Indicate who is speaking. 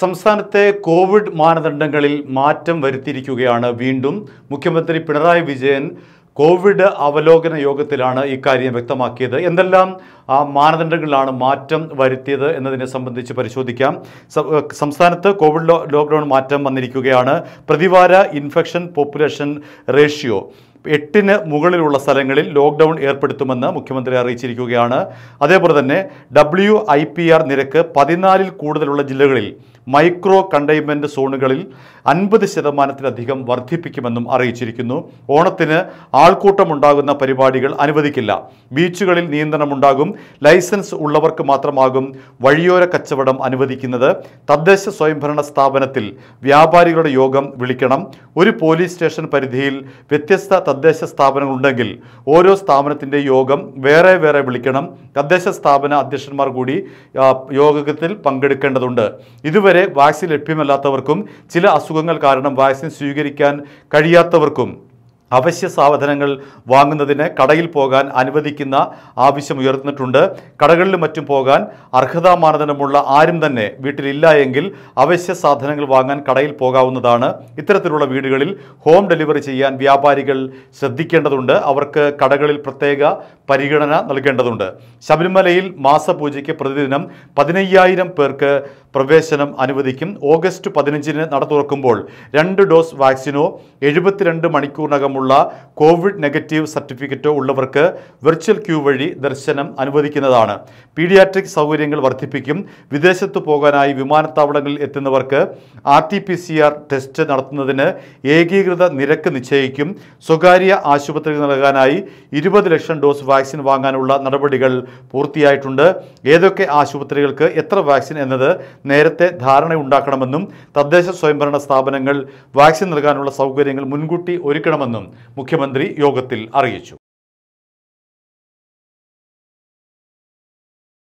Speaker 1: സംസ്ഥാനത്തെ കോവിഡ് മാനദണ്ഡങ്ങളിൽ മാറ്റം വരുത്തിയിരിക്കുകയാണ് വീണ്ടും മുഖ്യമന്ത്രി പിണറായി വിജയൻ കോവിഡ് അവലോകന യോഗത്തിലാണ് ഇക്കാര്യം വ്യക്തമാക്കിയത് എന്തെല്ലാം ആ മാനദണ്ഡങ്ങളിലാണ് മാറ്റം വരുത്തിയത് എന്നതിനെ സംബന്ധിച്ച് പരിശോധിക്കാം സംസ്ഥാനത്ത് കോവിഡ് ലോക്ക്ഡൗൺ മാറ്റം വന്നിരിക്കുകയാണ് പ്രതിവാര ഇൻഫെക്ഷൻ പോപ്പുലേഷൻ റേഷ്യോ എട്ടിന് മുകളിലുള്ള സ്ഥലങ്ങളിൽ ലോക്ക്ഡൗൺ ഏർപ്പെടുത്തുമെന്ന് മുഖ്യമന്ത്രി അറിയിച്ചിരിക്കുകയാണ് അതേപോലെ തന്നെ ഡബ്ല്യു ഐ പി ആർ നിരക്ക് പതിനാലിൽ കൂടുതലുള്ള ജില്ലകളിൽ മൈക്രോ കണ്ടെയ്ൻമെൻറ്റ് സോണുകളിൽ അൻപത് ശതമാനത്തിലധികം വർദ്ധിപ്പിക്കുമെന്നും അറിയിച്ചിരിക്കുന്നു ഓണത്തിന് ആൾക്കൂട്ടമുണ്ടാകുന്ന പരിപാടികൾ അനുവദിക്കില്ല ബീച്ചുകളിൽ നിയന്ത്രണമുണ്ടാകും ലൈസൻസ് ഉള്ളവർക്ക് മാത്രമാകും വഴിയോര കച്ചവടം അനുവദിക്കുന്നത് തദ്ദേശ സ്വയംഭരണ സ്ഥാപനത്തിൽ വ്യാപാരികളുടെ യോഗം വിളിക്കണം ഒരു പോലീസ് സ്റ്റേഷൻ പരിധിയിൽ വ്യത്യസ്ത തദ്ദേശ സ്ഥാപനങ്ങളുണ്ടെങ്കിൽ ഓരോ സ്ഥാപനത്തിൻ്റെ യോഗം വേറെ വേറെ വിളിക്കണം തദ്ദേശ സ്ഥാപന അധ്യക്ഷന്മാർ കൂടി യോഗത്തിൽ പങ്കെടുക്കേണ്ടതുണ്ട് ഇതുവരെ വാക്സിൻ ലഭ്യമല്ലാത്തവർക്കും ചില അസുഖങ്ങൾ കാരണം വാക്സിൻ സ്വീകരിക്കാൻ കഴിയാത്തവർക്കും അവശ്യ സാധനങ്ങൾ വാങ്ങുന്നതിന് കടയിൽ പോകാൻ അനുവദിക്കുന്ന ആവശ്യം ഉയർന്നിട്ടുണ്ട് കടകളിലും മറ്റും പോകാൻ അർഹതാ മാനദണ്ഡമുള്ള ആരും തന്നെ വീട്ടിലില്ല എങ്കിൽ അവശ്യ സാധനങ്ങൾ വാങ്ങാൻ കടയിൽ പോകാവുന്നതാണ് ഇത്തരത്തിലുള്ള വീടുകളിൽ ഹോം ഡെലിവറി ചെയ്യാൻ വ്യാപാരികൾ ശ്രദ്ധിക്കേണ്ടതുണ്ട് അവർക്ക് കടകളിൽ പ്രത്യേക പരിഗണന നൽകേണ്ടതുണ്ട് ശബരിമലയിൽ മാസപൂജയ്ക്ക് പ്രതിദിനം പതിനയ്യായിരം പേർക്ക് പ്രവേശനം അനുവദിക്കും ഓഗസ്റ്റ് പതിനഞ്ചിന് നട തുറക്കുമ്പോൾ രണ്ട് ഡോസ് വാക്സിനോ എഴുപത്തിരണ്ട് മണിക്കൂറിനകമുള്ള കോവിഡ് നെഗറ്റീവ് സർട്ടിഫിക്കറ്റോ ഉള്ളവർക്ക് വെർച്വൽ ക്യൂ വഴി ദർശനം അനുവദിക്കുന്നതാണ് പീഡിയാട്രിക് സൗകര്യങ്ങൾ വർദ്ധിപ്പിക്കും വിദേശത്ത് പോകാനായി വിമാനത്താവളങ്ങളിൽ എത്തുന്നവർക്ക് R T P C R test നടത്തുന്നതിന് ഏകീകൃത നിരക്ക് നിശ്ചയിക്കും സ്വകാര്യ ആശുപത്രികൾ നൽകാനായി ഇരുപത് ലക്ഷം ഡോസ് വാക്സിൻ വാങ്ങാനുള്ള നടപടികൾ പൂർത്തിയായിട്ടുണ്ട് ഏതൊക്കെ ആശുപത്രികൾക്ക് എത്ര വാക്സിൻ എന്നത് നേരത്തെ ധാരണയുണ്ടാക്കണമെന്നും തദ്ദേശ സ്വയംഭരണ സ്ഥാപനങ്ങൾ വാക്സിൻ നൽകാനുള്ള സൗകര്യങ്ങൾ മുൻകൂട്ടി ഒരുക്കണമെന്നും മുഖ്യമന്ത്രി യോഗത്തിൽ അറിയിച്ചു